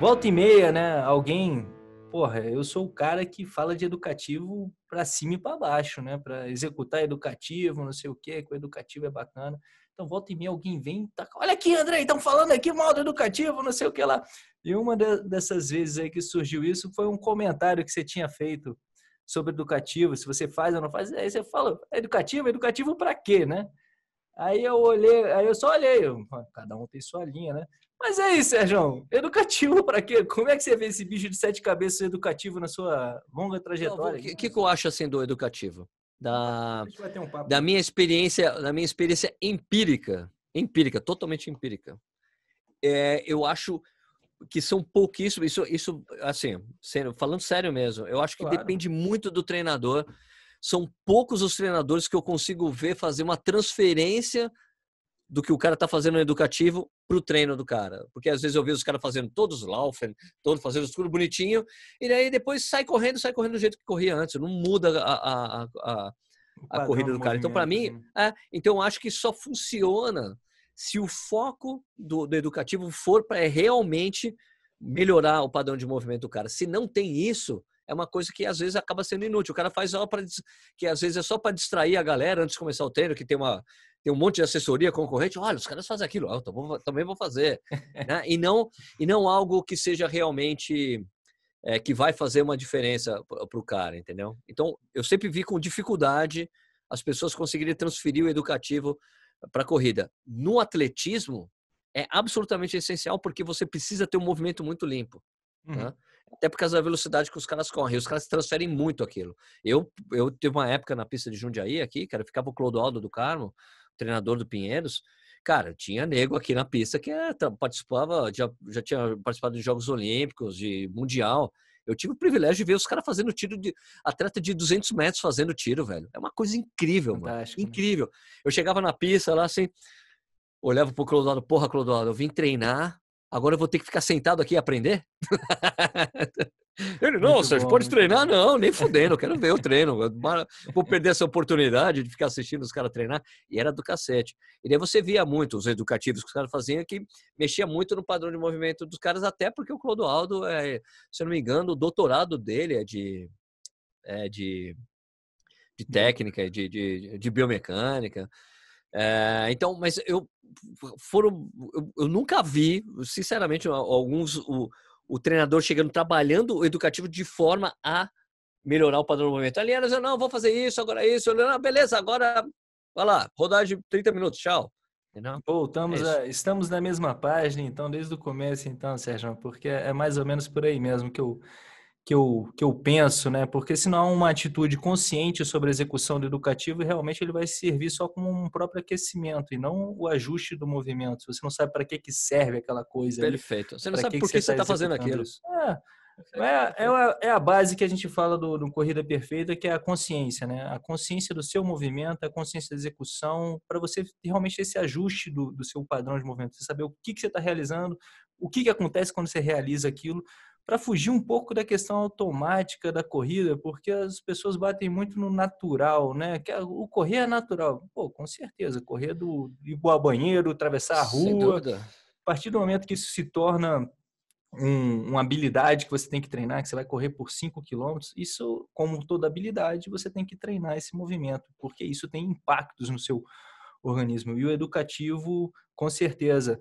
Volta e meia, né? Alguém. Porra, eu sou o cara que fala de educativo para cima e para baixo, né? Para executar educativo, não sei o quê, que o educativo é bacana. Então, volta e meia, alguém vem tá, Olha aqui, André, estão falando aqui mal do educativo, não sei o que lá. E uma dessas vezes aí que surgiu isso foi um comentário que você tinha feito sobre educativo, se você faz ou não faz. Aí você fala, educativo? Educativo para quê, né? Aí eu olhei, aí eu só olhei, eu, cada um tem sua linha, né? Mas é isso, Sérgio. Educativo para quê? Como é que você vê esse bicho de sete cabeças educativo na sua longa trajetória? O que, que, que eu acho assim do educativo? Da, um da minha experiência, da minha experiência empírica, empírica, totalmente empírica. É, eu acho que são pouquíssimos. Isso, isso, assim, sendo, falando sério mesmo, eu acho que claro. depende muito do treinador. São poucos os treinadores que eu consigo ver fazer uma transferência do que o cara tá fazendo no educativo para o treino do cara. Porque às vezes eu vejo os caras fazendo todos Laufen, todos fazendo tudo bonitinho, e daí depois sai correndo, sai correndo do jeito que corria antes, não muda a, a, a, a corrida do cara. Então, para mim, né? é, então acho que só funciona se o foco do, do educativo for para é realmente melhorar o padrão de movimento do cara. Se não tem isso, é uma coisa que às vezes acaba sendo inútil. O cara faz só para que às vezes é só para distrair a galera antes de começar o treino, que tem uma tem um monte de assessoria concorrente. Olha, os caras fazem aquilo, ah, eu então também vou fazer, né? E não e não algo que seja realmente é, que vai fazer uma diferença para o cara, entendeu? Então eu sempre vi com dificuldade as pessoas conseguirem transferir o educativo para a corrida. No atletismo é absolutamente essencial porque você precisa ter um movimento muito limpo. Né? Uhum. Até por causa da velocidade que os caras correm. Os caras transferem muito aquilo. Eu, eu teve uma época na pista de Jundiaí aqui, cara, ficava o Clodoaldo do Carmo, treinador do Pinheiros. Cara, tinha nego aqui na pista que ah, tá, participava, já, já tinha participado de Jogos Olímpicos, de Mundial. Eu tive o privilégio de ver os caras fazendo tiro de atleta de 200 metros fazendo tiro, velho. É uma coisa incrível, Fantástico, mano. Né? Incrível. Né? Eu chegava na pista lá assim, olhava pro Clodoaldo, porra, Clodoaldo, eu vim treinar Agora eu vou ter que ficar sentado aqui e aprender? Ele, não, Sérgio, pode treinar? Bom. Não, nem fudendo, eu quero ver o treino. Vou perder essa oportunidade de ficar assistindo os caras treinar. E era do cacete. E daí você via muito os educativos que os caras faziam, que mexia muito no padrão de movimento dos caras, até porque o Clodoaldo, é, se eu não me engano, o doutorado dele é de. É de de técnica, de, de, de biomecânica. É, então, mas eu foram, eu, eu, nunca vi, sinceramente, alguns o, o treinador chegando trabalhando o educativo de forma a melhorar o padrão do movimento. Aliás, eu não vou fazer isso, agora isso, não, ah, beleza, agora vai lá, rodagem 30 minutos, tchau. Voltamos é a, eh, estamos na mesma página, então, desde o começo, então, Sérgio, porque é mais ou menos por aí mesmo que eu que eu, que eu penso, né? Porque se não há uma atitude consciente sobre a execução do educativo, realmente ele vai servir só como um próprio aquecimento e não o ajuste do movimento. Você não sabe para que, que serve aquela coisa. Perfeito. Ali, você não sabe que por que, que você está tá fazendo aquilo. É. É, é, a, é, é, a base que a gente fala do, do, Corrida Perfeita, que é a consciência, né? A consciência do seu movimento, a consciência da execução, para você realmente esse ajuste do, do, seu padrão de movimento, você saber o que, que você está realizando, o que, que acontece quando você realiza aquilo, para fugir um pouco da questão automática da corrida, porque as pessoas batem muito no natural, né? É, o correr é natural. Pô, com certeza, correr é do ir ao banheiro, atravessar a rua. A partir do momento que isso se torna um, uma habilidade que você tem que treinar, que você vai correr por 5 quilômetros, isso, como toda habilidade, você tem que treinar esse movimento, porque isso tem impactos no seu organismo. E o educativo, com certeza.